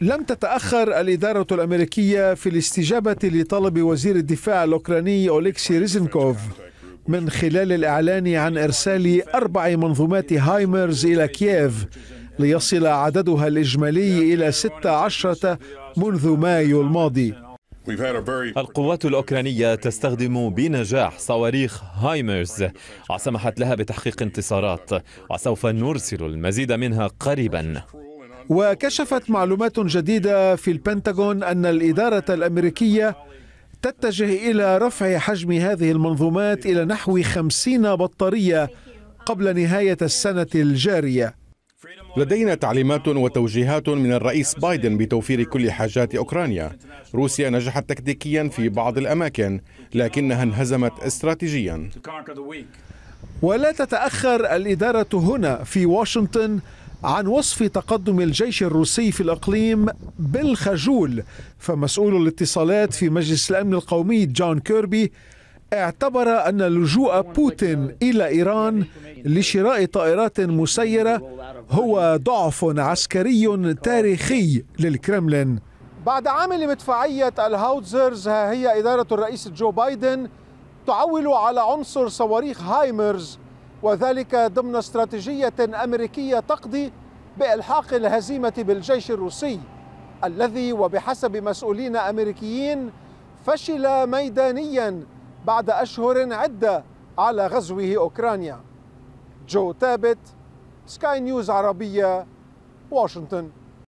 لم تتأخر الإدارة الأمريكية في الاستجابة لطلب وزير الدفاع الأوكراني أوليكسي ريزنكوف من خلال الإعلان عن إرسال أربع منظومات هايمرز إلى كييف ليصل عددها الإجمالي إلى 16 منذ مايو الماضي القوات الأوكرانية تستخدم بنجاح صواريخ هايمرز وسمحت لها بتحقيق انتصارات وسوف نرسل المزيد منها قريباً وكشفت معلومات جديدة في البنتاغون أن الإدارة الأمريكية تتجه إلى رفع حجم هذه المنظومات إلى نحو 50 بطارية قبل نهاية السنة الجارية لدينا تعليمات وتوجيهات من الرئيس بايدن بتوفير كل حاجات أوكرانيا روسيا نجحت تكتيكيا في بعض الأماكن لكنها انهزمت استراتيجيا ولا تتأخر الإدارة هنا في واشنطن عن وصف تقدم الجيش الروسي في الإقليم بالخجول فمسؤول الاتصالات في مجلس الأمن القومي جون كيربي اعتبر أن لجوء بوتين إلى إيران لشراء طائرات مسيرة هو ضعف عسكري تاريخي للكرملين بعد عامل مدفعية الهاوتزرز هي إدارة الرئيس جو بايدن تعول على عنصر صواريخ هايمرز وذلك ضمن استراتيجية أمريكية تقضي بإلحاق الهزيمة بالجيش الروسي الذي وبحسب مسؤولين أمريكيين فشل ميدانيا بعد أشهر عدة على غزوه أوكرانيا جو تابت سكاي نيوز عربية واشنطن